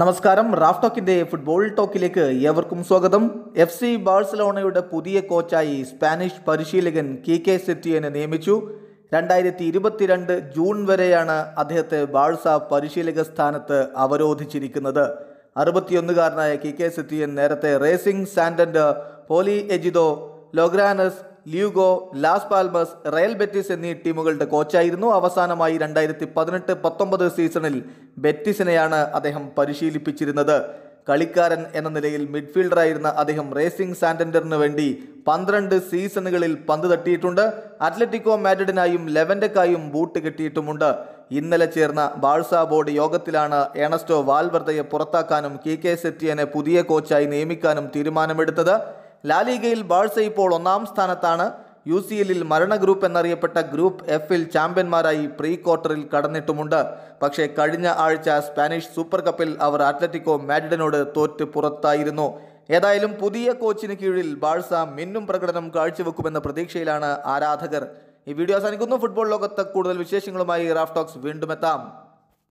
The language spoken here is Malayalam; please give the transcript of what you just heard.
നമസ്കാരം റാഫ് ടോക്കിന്റെ ഫുട്ബോൾ ടോക്കിലേക്ക് ഏവർക്കും സ്വാഗതം എഫ് സി ബാഴ്സലോണയുടെ പുതിയ കോച്ചായി സ്പാനിഷ് പരിശീലകൻ കി കെ സെറ്റിയനെ നിയമിച്ചു രണ്ടായിരത്തി ഇരുപത്തിരണ്ട് ജൂൺ വരെയാണ് അദ്ദേഹത്തെ ബാഴ്സ പരിശീലക സ്ഥാനത്ത് അവരോധിച്ചിരിക്കുന്നത് അറുപത്തിയൊന്നുകാരനായ കി കെ സെറ്റിയൻ നേരത്തെ Racing Santander Poli Ejido Logrones Lugo Las Palmas Real Betis എന്നീ ടീമുകളുടെ കോച്ചായിരുന്നു അവസാനമായി രണ്ടായിരത്തി പതിനെട്ട് പത്തൊമ്പത് സീസണിൽ ബെറ്റിസിനെയാണ് അദ്ദേഹം പരിശീലിപ്പിച്ചിരുന്നത് കളിക്കാരൻ എന്ന നിലയിൽ മിഡ്ഫീൽഡറായിരുന്ന അദ്ദേഹം റേസിംഗ് സാൻറ്റൻഡറിന് വേണ്ടി പന്ത്രണ്ട് സീസണുകളിൽ പന്ത് തട്ടിയിട്ടുണ്ട് അത്ലറ്റിക്കോ മാഡ്രിഡിനായും ലെവൻഡക്കായും ബൂട്ട് കെട്ടിയിട്ടുമുണ്ട് ഇന്നലെ ചേർന്ന ബാഴ്സ ബോർഡ് യോഗത്തിലാണ് ഏണസ്റ്റോ വാൽവർദ്ധയെ പുറത്താക്കാനും കെ കെ സെറ്റിയനെ പുതിയ കോച്ചായി നിയമിക്കാനും തീരുമാനമെടുത്തത് ലാലിഗയിൽ ബാഴ്സ ഇപ്പോൾ ഒന്നാം സ്ഥാനത്താണ് യു സി എല്ലിൽ മരണ ഗ്രൂപ്പ് എന്നറിയപ്പെട്ട ഗ്രൂപ്പ് എഫിൽ ചാമ്പ്യന്മാരായി പ്രീ ക്വാർട്ടറിൽ കടന്നിട്ടുമുണ്ട് പക്ഷേ കഴിഞ്ഞ ആഴ്ച സ്പാനിഷ് സൂപ്പർ കപ്പിൽ അവർ അത്ലറ്റിക്കോ മാഡ്രിഡിനോട് തോറ്റ് പുറത്തായിരുന്നു ഏതായാലും പുതിയ കോച്ചിന് കീഴിൽ ബാഴ്സ മിന്നും പ്രകടനം കാഴ്ചവെക്കുമെന്ന പ്രതീക്ഷയിലാണ് ആരാധകർ ഈ വീഡിയോ അവസാനിക്കുന്നു ഫുട്ബോൾ ലോകത്ത് കൂടുതൽ വിശേഷങ്ങളുമായി റാഫ് ടോക്സ് വീണ്ടും എത്താം